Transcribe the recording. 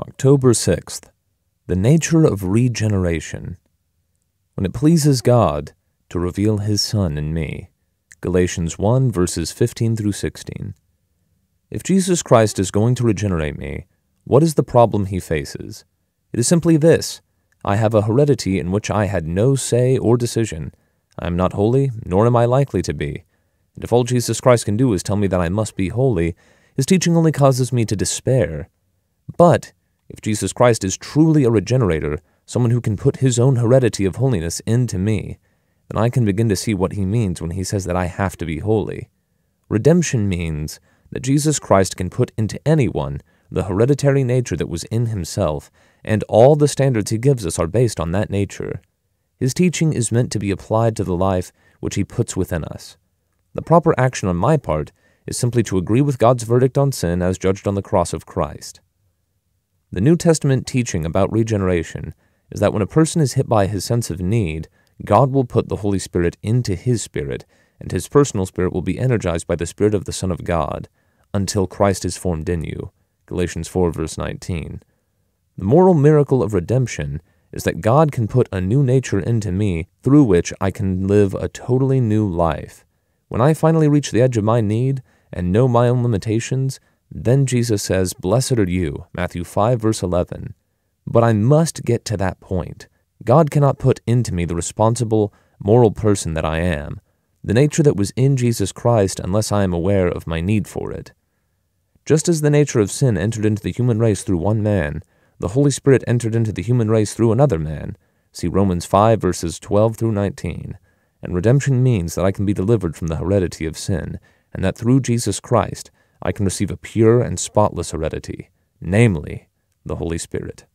October 6th, the nature of regeneration. When it pleases God to reveal his Son in me. Galatians 1 verses 15 through 16. If Jesus Christ is going to regenerate me, what is the problem he faces? It is simply this I have a heredity in which I had no say or decision. I am not holy, nor am I likely to be. And if all Jesus Christ can do is tell me that I must be holy, his teaching only causes me to despair. But if Jesus Christ is truly a regenerator, someone who can put his own heredity of holiness into me, then I can begin to see what he means when he says that I have to be holy. Redemption means that Jesus Christ can put into anyone the hereditary nature that was in himself, and all the standards he gives us are based on that nature. His teaching is meant to be applied to the life which he puts within us. The proper action on my part is simply to agree with God's verdict on sin as judged on the cross of Christ. The New Testament teaching about regeneration is that when a person is hit by his sense of need, God will put the Holy Spirit into his spirit, and his personal spirit will be energized by the Spirit of the Son of God until Christ is formed in you. Galatians 4, verse 19. The moral miracle of redemption is that God can put a new nature into me through which I can live a totally new life. When I finally reach the edge of my need and know my own limitations, then Jesus says, Blessed are you, Matthew 5, verse 11. But I must get to that point. God cannot put into me the responsible, moral person that I am, the nature that was in Jesus Christ unless I am aware of my need for it. Just as the nature of sin entered into the human race through one man, the Holy Spirit entered into the human race through another man. See Romans 5, verses 12 through 19. And redemption means that I can be delivered from the heredity of sin, and that through Jesus Christ, I can receive a pure and spotless heredity, namely, the Holy Spirit.